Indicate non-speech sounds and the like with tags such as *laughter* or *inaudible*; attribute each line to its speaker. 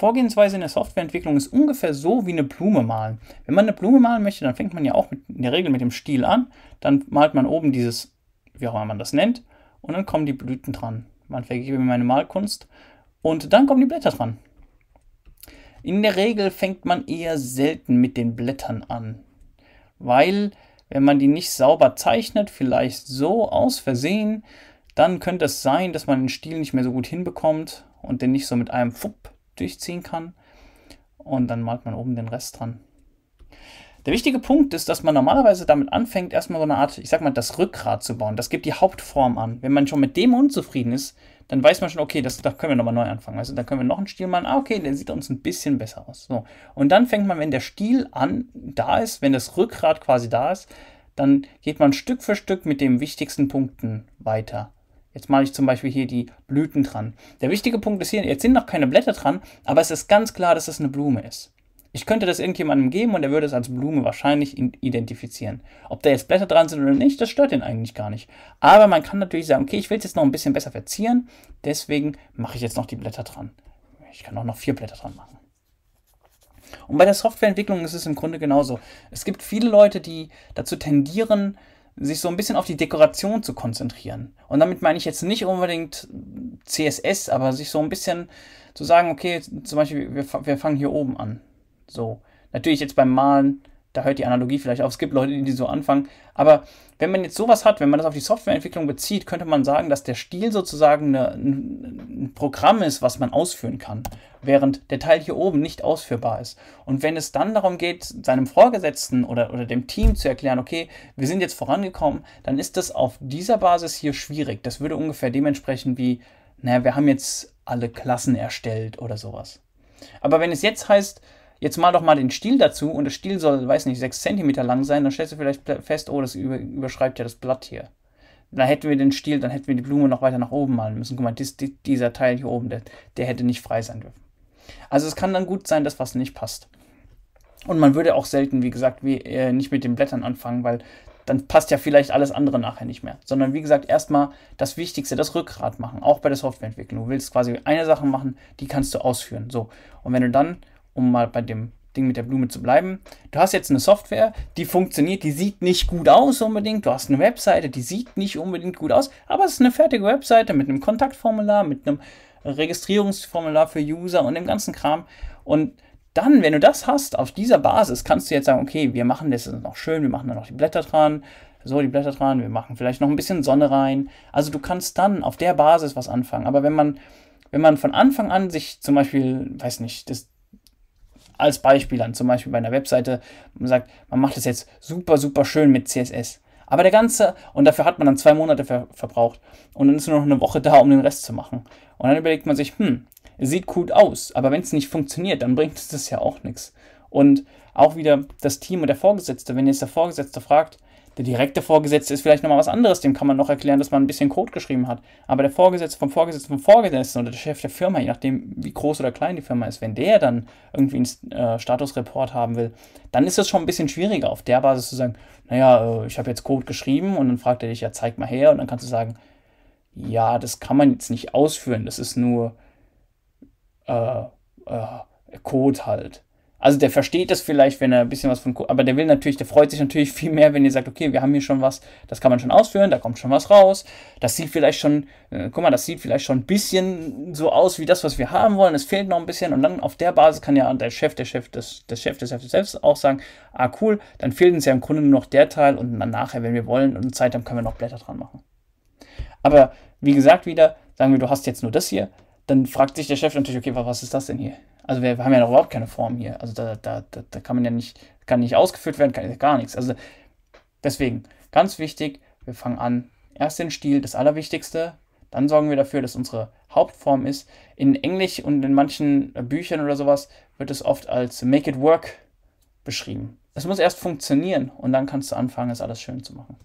Speaker 1: Vorgehensweise in der Softwareentwicklung ist ungefähr so wie eine Blume malen. Wenn man eine Blume malen möchte, dann fängt man ja auch mit, in der Regel mit dem Stiel an. Dann malt man oben dieses, wie auch immer man das nennt, und dann kommen die Blüten dran. Man vergebe mir meine Malkunst. Und dann kommen die Blätter dran. In der Regel fängt man eher selten mit den Blättern an. Weil, wenn man die nicht sauber zeichnet, vielleicht so aus Versehen, dann könnte es sein, dass man den Stiel nicht mehr so gut hinbekommt und den nicht so mit einem Fupp durchziehen kann. Und dann malt man oben den Rest dran. Der wichtige Punkt ist, dass man normalerweise damit anfängt, erstmal so eine Art, ich sag mal, das Rückgrat zu bauen. Das gibt die Hauptform an. Wenn man schon mit dem unzufrieden ist, dann weiß man schon, okay, das, da können wir nochmal neu anfangen. Also da können wir noch einen Stil machen. Ah, okay, der sieht uns ein bisschen besser aus. So. Und dann fängt man, wenn der Stil an da ist, wenn das Rückgrat quasi da ist, dann geht man Stück für Stück mit den wichtigsten Punkten weiter. Jetzt male ich zum Beispiel hier die Blüten dran. Der wichtige Punkt ist hier, jetzt sind noch keine Blätter dran, aber es ist ganz klar, dass es eine Blume ist. Ich könnte das irgendjemandem geben und er würde es als Blume wahrscheinlich identifizieren. Ob da jetzt Blätter dran sind oder nicht, das stört ihn eigentlich gar nicht. Aber man kann natürlich sagen, okay, ich will es jetzt noch ein bisschen besser verzieren, deswegen mache ich jetzt noch die Blätter dran. Ich kann auch noch vier Blätter dran machen. Und bei der Softwareentwicklung ist es im Grunde genauso. Es gibt viele Leute, die dazu tendieren, sich so ein bisschen auf die Dekoration zu konzentrieren. Und damit meine ich jetzt nicht unbedingt CSS, aber sich so ein bisschen zu sagen, okay, zum Beispiel, wir, wir fangen hier oben an. So. Natürlich jetzt beim Malen da hört die Analogie vielleicht auf. Es gibt Leute, die so anfangen. Aber wenn man jetzt sowas hat, wenn man das auf die Softwareentwicklung bezieht, könnte man sagen, dass der Stil sozusagen eine, ein Programm ist, was man ausführen kann, während der Teil hier oben nicht ausführbar ist. Und wenn es dann darum geht, seinem Vorgesetzten oder, oder dem Team zu erklären, okay, wir sind jetzt vorangekommen, dann ist das auf dieser Basis hier schwierig. Das würde ungefähr dementsprechend wie, naja, wir haben jetzt alle Klassen erstellt oder sowas. Aber wenn es jetzt heißt, jetzt mal doch mal den Stiel dazu und der Stiel soll, weiß nicht, 6 cm lang sein, dann stellst du vielleicht fest, oh, das überschreibt ja das Blatt hier. Dann hätten wir den Stiel, dann hätten wir die Blume noch weiter nach oben malen müssen. Guck mal, dies, dies, dieser Teil hier oben, der, der hätte nicht frei sein dürfen. Also es kann dann gut sein, dass was nicht passt. Und man würde auch selten, wie gesagt, wie, äh, nicht mit den Blättern anfangen, weil dann passt ja vielleicht alles andere nachher nicht mehr. Sondern wie gesagt, erstmal das Wichtigste, das Rückgrat machen, auch bei der Softwareentwicklung. Du willst quasi eine Sache machen, die kannst du ausführen. So. Und wenn du dann, um mal bei dem Ding mit der Blume zu bleiben. Du hast jetzt eine Software, die funktioniert, die sieht nicht gut aus unbedingt. Du hast eine Webseite, die sieht nicht unbedingt gut aus, aber es ist eine fertige Webseite mit einem Kontaktformular, mit einem Registrierungsformular für User und dem ganzen Kram. Und dann, wenn du das hast, auf dieser Basis kannst du jetzt sagen, okay, wir machen das noch schön, wir machen da noch die Blätter dran, so die Blätter dran, wir machen vielleicht noch ein bisschen Sonne rein. Also du kannst dann auf der Basis was anfangen. Aber wenn man, wenn man von Anfang an sich zum Beispiel, weiß nicht, das als Beispiel an, zum Beispiel bei einer Webseite, man sagt, man macht das jetzt super, super schön mit CSS. Aber der ganze, und dafür hat man dann zwei Monate ver verbraucht. Und dann ist nur noch eine Woche da, um den Rest zu machen. Und dann überlegt man sich, hm, sieht gut aus, aber wenn es nicht funktioniert, dann bringt es das ja auch nichts. Und auch wieder das Team und der Vorgesetzte, wenn jetzt der Vorgesetzte fragt, der direkte Vorgesetzte ist vielleicht nochmal was anderes, dem kann man noch erklären, dass man ein bisschen Code geschrieben hat. Aber der Vorgesetzte vom Vorgesetzten vom Vorgesetzten oder der Chef der Firma, je nachdem, wie groß oder klein die Firma ist, wenn der dann irgendwie einen äh, Statusreport haben will, dann ist das schon ein bisschen schwieriger, auf der Basis zu sagen, naja, äh, ich habe jetzt Code geschrieben und dann fragt er dich, ja, zeig mal her und dann kannst du sagen, ja, das kann man jetzt nicht ausführen, das ist nur äh, äh Code halt. Also der versteht das vielleicht, wenn er ein bisschen was von, aber der will natürlich, der freut sich natürlich *laughs* viel mehr, wenn ihr sagt, okay, wir haben hier schon was, das kann man schon ausführen, da kommt schon was raus, das sieht vielleicht schon, äh, guck mal, das sieht vielleicht schon ein bisschen so aus wie das, was wir haben wollen, es fehlt noch ein bisschen und dann auf der Basis kann ja der Chef, der Chef, des, der Chef des Chefs selbst auch sagen, ah cool, dann fehlt uns ja im Grunde nur noch der Teil und dann nachher, wenn wir wollen und Zeit haben, können wir noch Blätter dran machen. Aber wie gesagt wieder, sagen wir, du hast jetzt nur das hier, dann fragt sich der Chef natürlich, okay, was ist das denn hier? Also wir haben ja noch überhaupt keine Form hier. Also da, da, da, da kann man ja nicht, kann nicht ausgeführt werden, kann gar nichts. Also deswegen, ganz wichtig, wir fangen an, erst den Stil, das Allerwichtigste, dann sorgen wir dafür, dass unsere Hauptform ist. In Englisch und in manchen äh, Büchern oder sowas wird es oft als Make it work beschrieben. Es muss erst funktionieren und dann kannst du anfangen, es alles schön zu machen.